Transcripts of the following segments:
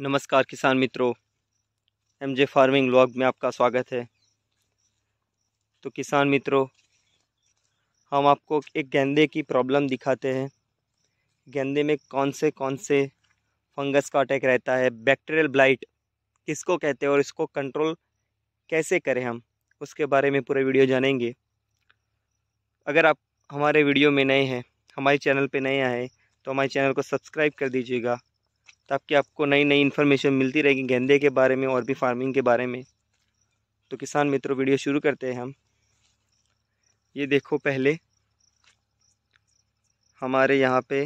नमस्कार किसान मित्रों एम जे फार्मिंग ब्लॉग में आपका स्वागत है तो किसान मित्रों हम आपको एक गेंदे की प्रॉब्लम दिखाते हैं गेंदे में कौन से कौन से फंगस का अटैक रहता है बैक्टीरियल ब्लाइट किसको कहते हैं और इसको कंट्रोल कैसे करें हम उसके बारे में पूरा वीडियो जानेंगे अगर आप हमारे वीडियो में नए हैं हमारे चैनल पर नए आए तो हमारे चैनल को सब्सक्राइब कर दीजिएगा ताकि आपको नई नई इन्फॉर्मेशन मिलती रहेगी गेंदे के बारे में और भी फार्मिंग के बारे में तो किसान मित्रों वीडियो शुरू करते हैं हम ये देखो पहले हमारे यहाँ पे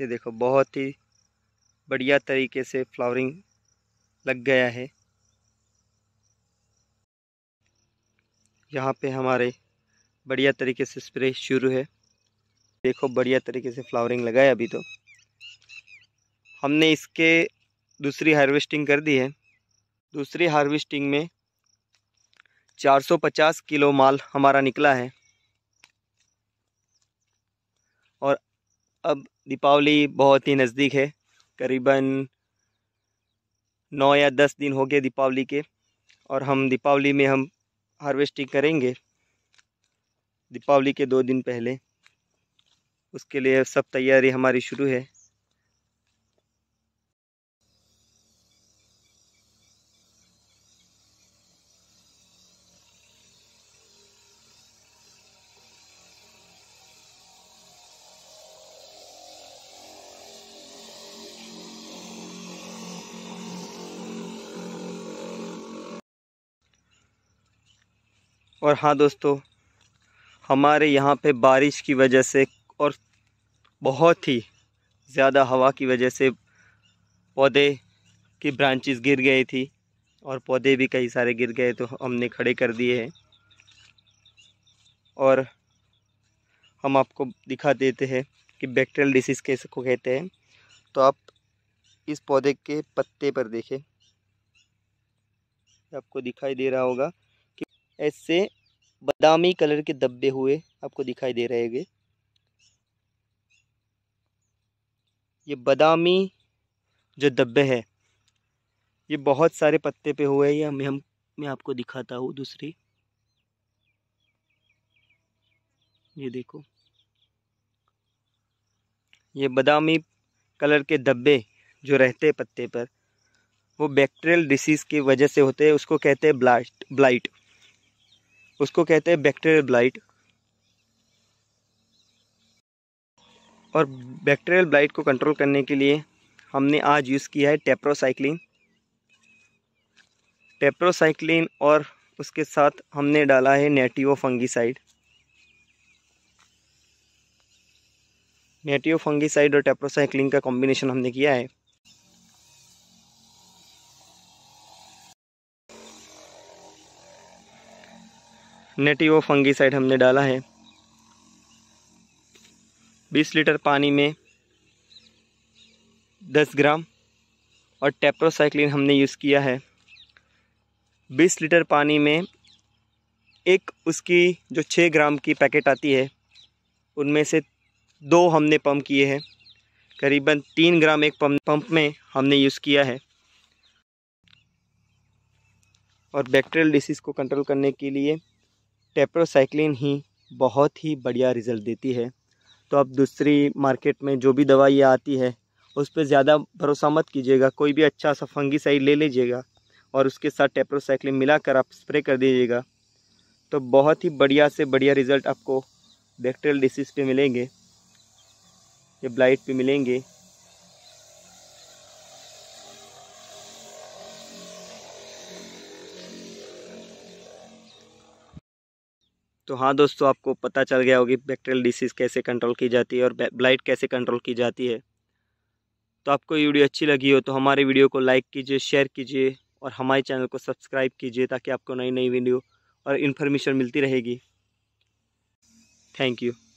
ये देखो बहुत ही बढ़िया तरीके से फ्लावरिंग लग गया है यहाँ पे हमारे बढ़िया तरीके से स्प्रे शुरू है देखो बढ़िया तरीके से फ्लावरिंग लगाए अभी तो हमने इसके दूसरी हार्वेस्टिंग कर दी है दूसरी हार्वेस्टिंग में 450 किलो माल हमारा निकला है और अब दीपावली बहुत ही नज़दीक है करीबन नौ या दस दिन हो गए दीपावली के और हम दीपावली में हम हार्वेस्टिंग करेंगे दीपावली के दो दिन पहले उसके लिए सब तैयारी हमारी शुरू है और हाँ दोस्तों हमारे यहाँ पे बारिश की वजह से बहुत ही ज़्यादा हवा की वजह से पौधे की ब्रांचेस गिर गई थी और पौधे भी कई सारे गिर गए तो हमने खड़े कर दिए हैं और हम आपको दिखा देते हैं कि बैक्टेरियल डिसीज़ कैसे को कहते हैं तो आप इस पौधे के पत्ते पर देखें आपको दिखाई दे रहा होगा कि ऐसे बादामी कलर के दब्बे हुए आपको दिखाई दे रहे हैं ये बादामी जो दब्बे है ये बहुत सारे पत्ते पे हुए हैं ये हम मैं आपको दिखाता हूँ दूसरी ये देखो ये बादामी कलर के धब्बे जो रहते हैं पत्ते पर वो बैक्टीरियल डिसीज़ की वजह से होते हैं उसको कहते हैं ब्लास्ट ब्लाइट उसको कहते हैं बैक्टीरियल ब्लाइट और बैक्टीरियल ब्लाइट को कंट्रोल करने के लिए हमने आज यूज़ किया है टेप्रोसाइक्लिन टेप्रोसाइक्लिन और उसके साथ हमने डाला है नेटिवो फंगीसाइड नेटियो फंगीसाइड और टेप्रोसाइक्लिन का कॉम्बिनेशन हमने किया है नेटिवो फंगीसाइड हमने डाला है 20 लीटर पानी में 10 ग्राम और टेप्रोसाइक्लिन हमने यूज़ किया है 20 लीटर पानी में एक उसकी जो 6 ग्राम की पैकेट आती है उनमें से दो हमने पंप किए हैं करीबन तीन ग्राम एक पंप पंप में हमने यूज़ किया है और बैक्टीरियल डिसीज़ को कंट्रोल करने के लिए टेप्रोसाइक्लिन ही बहुत ही बढ़िया रिजल्ट देती है तो आप दूसरी मार्केट में जो भी दवाई आती है उस पर ज़्यादा भरोसा मत कीजिएगा कोई भी अच्छा सा फंगी साइड ले लीजिएगा और उसके साथ टेप्रोसाइक्लिन मिलाकर आप स्प्रे कर दीजिएगा तो बहुत ही बढ़िया से बढ़िया रिज़ल्ट आपको बैक्टेरियल डिसीज़ पे मिलेंगे या ब्लाइट पे मिलेंगे तो हाँ दोस्तों आपको पता चल गया होगी बैक्टेरियल डिसीज़ कैसे कंट्रोल की जाती है और ब्लाइट कैसे कंट्रोल की जाती है तो आपको ये वीडियो अच्छी लगी हो तो हमारे वीडियो को लाइक कीजिए शेयर कीजिए और हमारे चैनल को सब्सक्राइब कीजिए ताकि आपको नई नई वीडियो और इन्फॉर्मेशन मिलती रहेगी थैंक यू